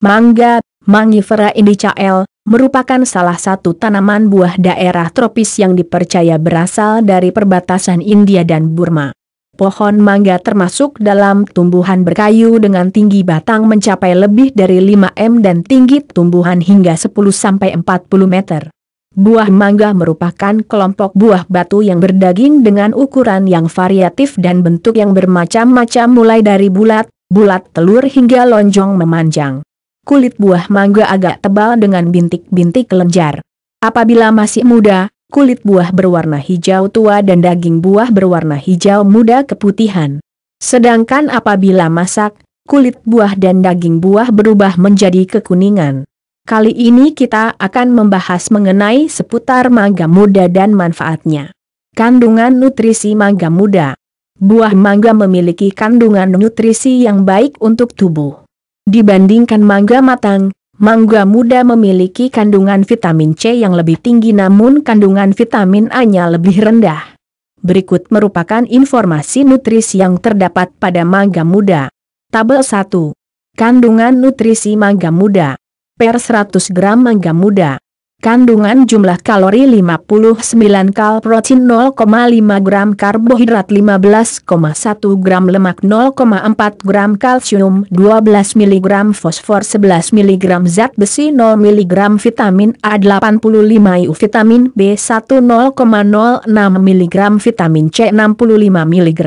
Mangga, Mangifera indicael, merupakan salah satu tanaman buah daerah tropis yang dipercaya berasal dari perbatasan India dan Burma. Pohon mangga termasuk dalam tumbuhan berkayu dengan tinggi batang mencapai lebih dari 5 m dan tinggi tumbuhan hingga 10-40 meter. Buah mangga merupakan kelompok buah batu yang berdaging dengan ukuran yang variatif dan bentuk yang bermacam-macam mulai dari bulat, bulat telur hingga lonjong memanjang kulit buah mangga agak tebal dengan bintik-bintik kelenjar. Apabila masih muda, kulit buah berwarna hijau tua dan daging buah berwarna hijau muda keputihan. Sedangkan apabila masak, kulit buah dan daging buah berubah menjadi kekuningan. Kali ini kita akan membahas mengenai seputar mangga muda dan manfaatnya. Kandungan nutrisi mangga muda Buah mangga memiliki kandungan nutrisi yang baik untuk tubuh. Dibandingkan mangga matang, mangga muda memiliki kandungan vitamin C yang lebih tinggi namun kandungan vitamin A-nya lebih rendah. Berikut merupakan informasi nutrisi yang terdapat pada mangga muda. Tabel 1. Kandungan nutrisi mangga muda. Per 100 gram mangga muda, Kandungan jumlah kalori 59 kal protein 0,5 gram karbohidrat 15,1 gram lemak 0,4 gram kalsium 12 mg fosfor 11 mg zat besi 0 mg vitamin A 85 IU vitamin B1 0,06 mg vitamin C 65 mg.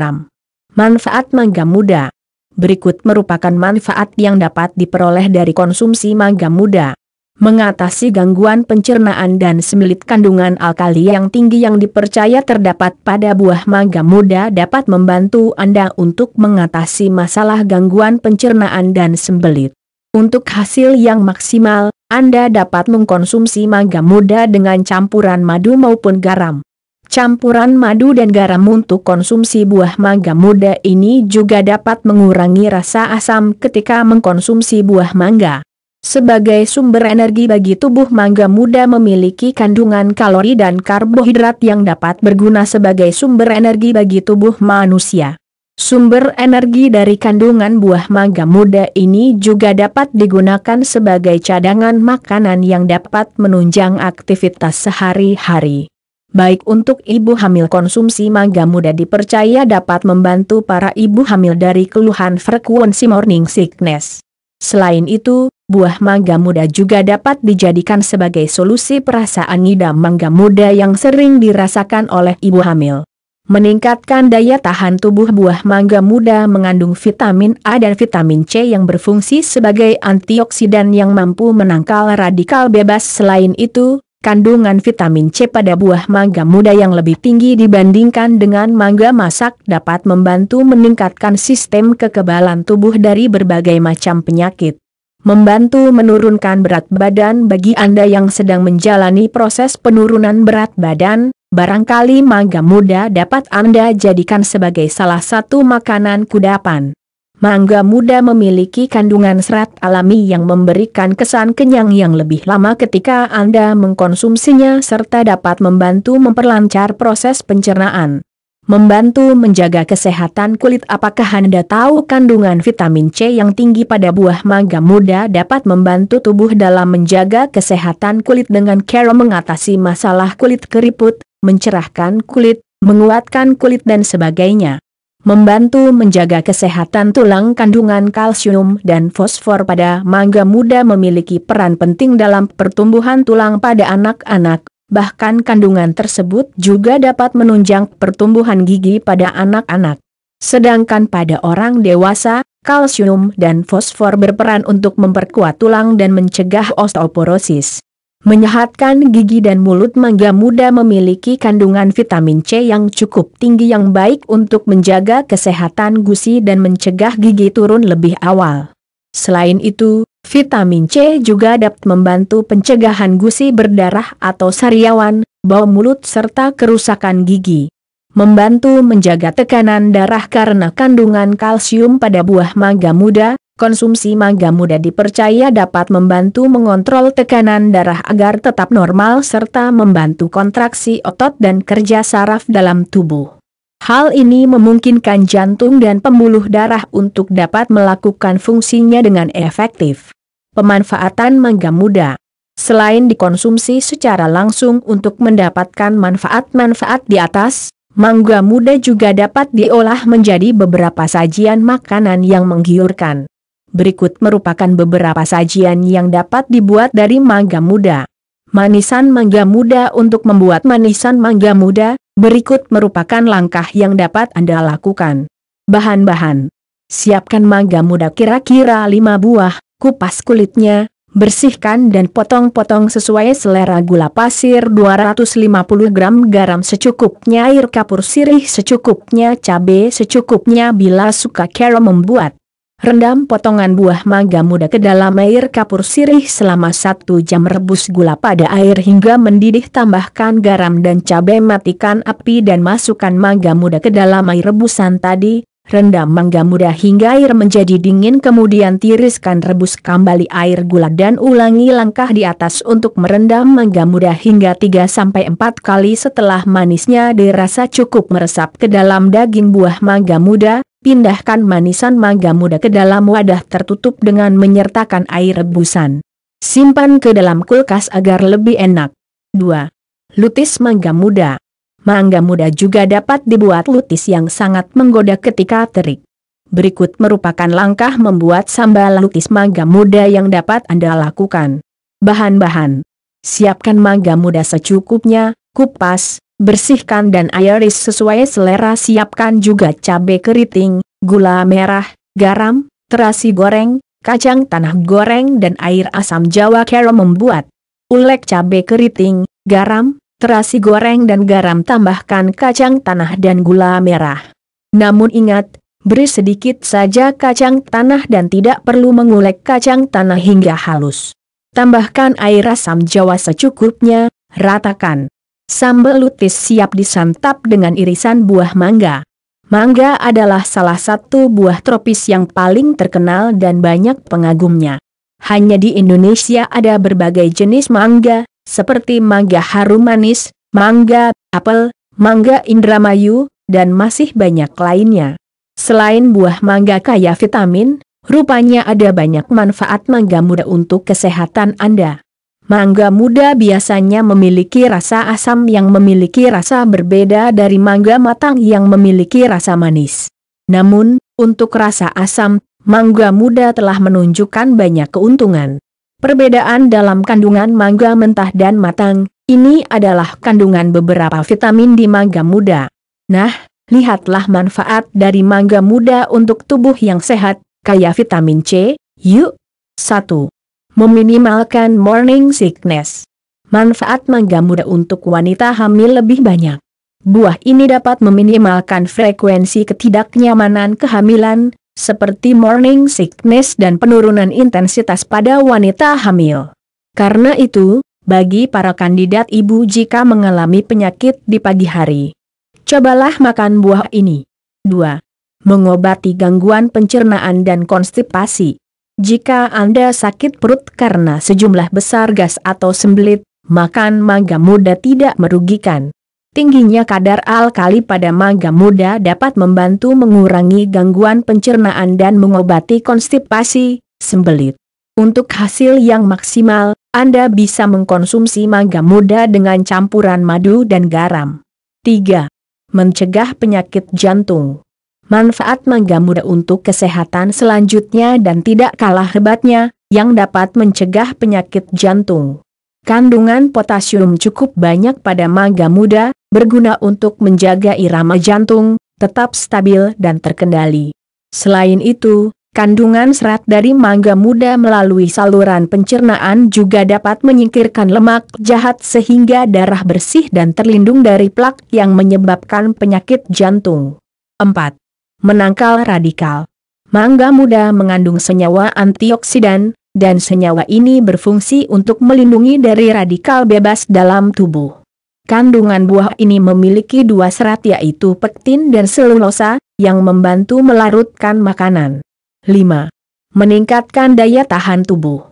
Manfaat mangga muda Berikut merupakan manfaat yang dapat diperoleh dari konsumsi mangga muda mengatasi gangguan pencernaan dan semilit kandungan alkali yang tinggi yang dipercaya terdapat pada buah mangga muda dapat membantu Anda untuk mengatasi masalah gangguan pencernaan dan sembelit. Untuk hasil yang maksimal, Anda dapat mengkonsumsi mangga muda dengan campuran madu maupun garam. Campuran madu dan garam untuk konsumsi buah mangga muda ini juga dapat mengurangi rasa asam ketika mengkonsumsi buah mangga. Sebagai sumber energi bagi tubuh mangga muda memiliki kandungan kalori dan karbohidrat yang dapat berguna sebagai sumber energi bagi tubuh manusia. Sumber energi dari kandungan buah mangga muda ini juga dapat digunakan sebagai cadangan makanan yang dapat menunjang aktivitas sehari-hari. Baik untuk ibu hamil konsumsi mangga muda dipercaya dapat membantu para ibu hamil dari keluhan frekuensi morning sickness. Selain itu, buah mangga muda juga dapat dijadikan sebagai solusi perasaan ngidam mangga muda yang sering dirasakan oleh ibu hamil. Meningkatkan daya tahan tubuh buah mangga muda mengandung vitamin A dan vitamin C yang berfungsi sebagai antioksidan yang mampu menangkal radikal bebas. Selain itu, kandungan vitamin C pada buah mangga muda yang lebih tinggi dibandingkan dengan mangga masak dapat membantu meningkatkan sistem kekebalan tubuh dari berbagai macam penyakit. Membantu menurunkan berat badan bagi Anda yang sedang menjalani proses penurunan berat badan, barangkali mangga muda dapat Anda jadikan sebagai salah satu makanan kudapan mangga muda memiliki kandungan serat alami yang memberikan kesan kenyang yang lebih lama ketika Anda mengkonsumsinya serta dapat membantu memperlancar proses pencernaan. Membantu menjaga kesehatan kulit apakah Anda tahu kandungan vitamin C yang tinggi pada buah mangga muda dapat membantu tubuh dalam menjaga kesehatan kulit dengan cara mengatasi masalah kulit keriput, mencerahkan kulit, menguatkan kulit dan sebagainya membantu menjaga kesehatan tulang kandungan kalsium dan fosfor pada mangga muda memiliki peran penting dalam pertumbuhan tulang pada anak-anak, bahkan kandungan tersebut juga dapat menunjang pertumbuhan gigi pada anak-anak. Sedangkan pada orang dewasa, kalsium dan fosfor berperan untuk memperkuat tulang dan mencegah osteoporosis. Menyehatkan gigi dan mulut mangga muda memiliki kandungan vitamin C yang cukup tinggi yang baik untuk menjaga kesehatan gusi dan mencegah gigi turun lebih awal. Selain itu, vitamin C juga dapat membantu pencegahan gusi berdarah atau sariawan, bau mulut serta kerusakan gigi. Membantu menjaga tekanan darah karena kandungan kalsium pada buah mangga muda, Konsumsi mangga muda dipercaya dapat membantu mengontrol tekanan darah agar tetap normal serta membantu kontraksi otot dan kerja saraf dalam tubuh. Hal ini memungkinkan jantung dan pembuluh darah untuk dapat melakukan fungsinya dengan efektif. Pemanfaatan mangga muda Selain dikonsumsi secara langsung untuk mendapatkan manfaat-manfaat di atas, mangga muda juga dapat diolah menjadi beberapa sajian makanan yang menggiurkan. Berikut merupakan beberapa sajian yang dapat dibuat dari mangga muda. Manisan mangga muda Untuk membuat manisan mangga muda, berikut merupakan langkah yang dapat Anda lakukan. Bahan-bahan Siapkan mangga muda kira-kira 5 buah, kupas kulitnya, bersihkan dan potong-potong sesuai selera gula pasir 250 gram garam secukupnya air kapur sirih secukupnya cabai secukupnya bila suka kera membuat. Rendam potongan buah mangga muda ke dalam air kapur sirih selama satu jam rebus gula pada air hingga mendidih tambahkan garam dan cabai matikan api dan masukkan mangga muda ke dalam air rebusan tadi, rendam mangga muda hingga air menjadi dingin kemudian tiriskan rebus kembali air gula dan ulangi langkah di atas untuk merendam mangga muda hingga 3-4 kali setelah manisnya dirasa cukup meresap ke dalam daging buah mangga muda, pindahkan manisan mangga muda ke dalam wadah tertutup dengan menyertakan air rebusan. Simpan ke dalam kulkas agar lebih enak. 2. Lutis mangga muda. Mangga muda juga dapat dibuat lutis yang sangat menggoda ketika terik. Berikut merupakan langkah membuat sambal lutis mangga muda yang dapat Anda lakukan. Bahan-bahan. Siapkan mangga muda secukupnya, kupas, Bersihkan dan iris sesuai selera siapkan juga cabai keriting, gula merah, garam, terasi goreng, kacang tanah goreng dan air asam jawa kero membuat. Ulek cabai keriting, garam, terasi goreng dan garam tambahkan kacang tanah dan gula merah. Namun ingat, beri sedikit saja kacang tanah dan tidak perlu mengulek kacang tanah hingga halus. Tambahkan air asam jawa secukupnya, ratakan. Sambal lutis siap disantap dengan irisan buah mangga. Mangga adalah salah satu buah tropis yang paling terkenal dan banyak pengagumnya. Hanya di Indonesia ada berbagai jenis mangga, seperti mangga harum manis, mangga, apel, mangga indramayu, dan masih banyak lainnya. Selain buah mangga kaya vitamin, rupanya ada banyak manfaat mangga muda untuk kesehatan Anda. Mangga muda biasanya memiliki rasa asam yang memiliki rasa berbeda dari mangga matang yang memiliki rasa manis. Namun, untuk rasa asam, mangga muda telah menunjukkan banyak keuntungan. Perbedaan dalam kandungan mangga mentah dan matang, ini adalah kandungan beberapa vitamin di mangga muda. Nah, lihatlah manfaat dari mangga muda untuk tubuh yang sehat, kaya vitamin C, yuk! 1. Meminimalkan morning sickness. Manfaat mangga muda untuk wanita hamil lebih banyak. Buah ini dapat meminimalkan frekuensi ketidaknyamanan kehamilan, seperti morning sickness dan penurunan intensitas pada wanita hamil. Karena itu, bagi para kandidat ibu jika mengalami penyakit di pagi hari, cobalah makan buah ini. 2. Mengobati gangguan pencernaan dan konstipasi. Jika Anda sakit perut karena sejumlah besar gas atau sembelit, makan mangga muda tidak merugikan. Tingginya kadar alkali pada mangga muda dapat membantu mengurangi gangguan pencernaan dan mengobati konstipasi, sembelit. Untuk hasil yang maksimal, Anda bisa mengkonsumsi mangga muda dengan campuran madu dan garam. 3. Mencegah penyakit jantung Manfaat mangga muda untuk kesehatan selanjutnya dan tidak kalah hebatnya, yang dapat mencegah penyakit jantung. Kandungan potasium cukup banyak pada mangga muda, berguna untuk menjaga irama jantung, tetap stabil dan terkendali. Selain itu, kandungan serat dari mangga muda melalui saluran pencernaan juga dapat menyingkirkan lemak jahat sehingga darah bersih dan terlindung dari plak yang menyebabkan penyakit jantung. 4. Menangkal radikal. Mangga muda mengandung senyawa antioksidan, dan senyawa ini berfungsi untuk melindungi dari radikal bebas dalam tubuh. Kandungan buah ini memiliki dua serat yaitu pektin dan selulosa, yang membantu melarutkan makanan. 5. Meningkatkan daya tahan tubuh.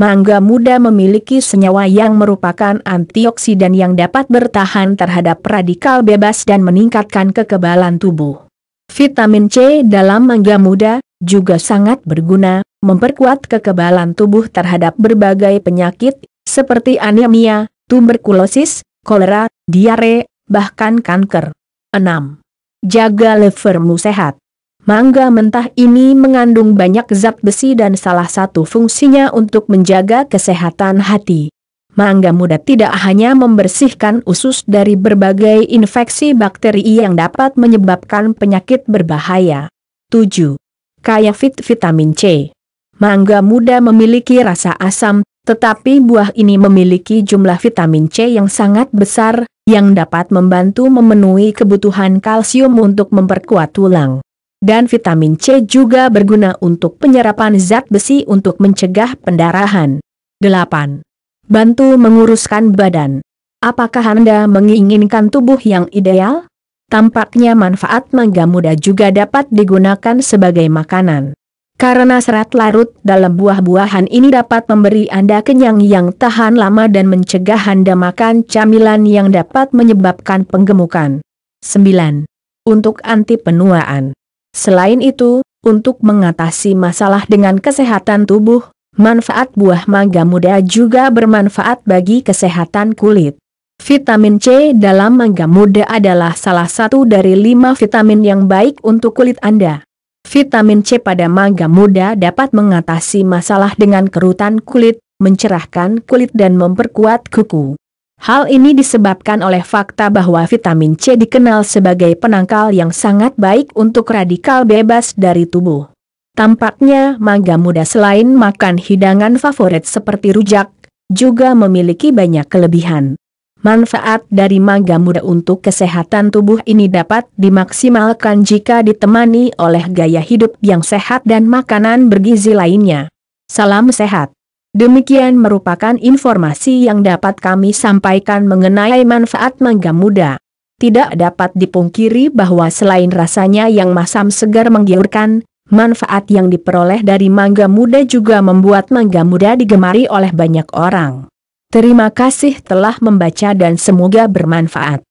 Mangga muda memiliki senyawa yang merupakan antioksidan yang dapat bertahan terhadap radikal bebas dan meningkatkan kekebalan tubuh. Vitamin C dalam mangga muda, juga sangat berguna, memperkuat kekebalan tubuh terhadap berbagai penyakit, seperti anemia, tuberkulosis, kolera, diare, bahkan kanker. 6. Jaga levermu sehat. Mangga mentah ini mengandung banyak zat besi dan salah satu fungsinya untuk menjaga kesehatan hati. Mangga muda tidak hanya membersihkan usus dari berbagai infeksi bakteri yang dapat menyebabkan penyakit berbahaya. 7. Kaya fit vitamin C. Mangga muda memiliki rasa asam, tetapi buah ini memiliki jumlah vitamin C yang sangat besar, yang dapat membantu memenuhi kebutuhan kalsium untuk memperkuat tulang. Dan vitamin C juga berguna untuk penyerapan zat besi untuk mencegah pendarahan. 8 bantu menguruskan badan. Apakah Anda menginginkan tubuh yang ideal? Tampaknya manfaat mangga muda juga dapat digunakan sebagai makanan. Karena serat larut dalam buah-buahan ini dapat memberi Anda kenyang yang tahan lama dan mencegah Anda makan camilan yang dapat menyebabkan penggemukan. 9. Untuk anti penuaan. Selain itu, untuk mengatasi masalah dengan kesehatan tubuh, Manfaat buah mangga muda juga bermanfaat bagi kesehatan kulit. Vitamin C dalam mangga muda adalah salah satu dari lima vitamin yang baik untuk kulit Anda. Vitamin C pada mangga muda dapat mengatasi masalah dengan kerutan kulit, mencerahkan kulit dan memperkuat kuku. Hal ini disebabkan oleh fakta bahwa vitamin C dikenal sebagai penangkal yang sangat baik untuk radikal bebas dari tubuh. Tampaknya mangga muda selain makan hidangan favorit seperti rujak, juga memiliki banyak kelebihan. Manfaat dari mangga muda untuk kesehatan tubuh ini dapat dimaksimalkan jika ditemani oleh gaya hidup yang sehat dan makanan bergizi lainnya. Salam sehat. Demikian merupakan informasi yang dapat kami sampaikan mengenai manfaat mangga muda. Tidak dapat dipungkiri bahwa selain rasanya yang masam segar menggiurkan, Manfaat yang diperoleh dari mangga muda juga membuat mangga muda digemari oleh banyak orang. Terima kasih telah membaca dan semoga bermanfaat.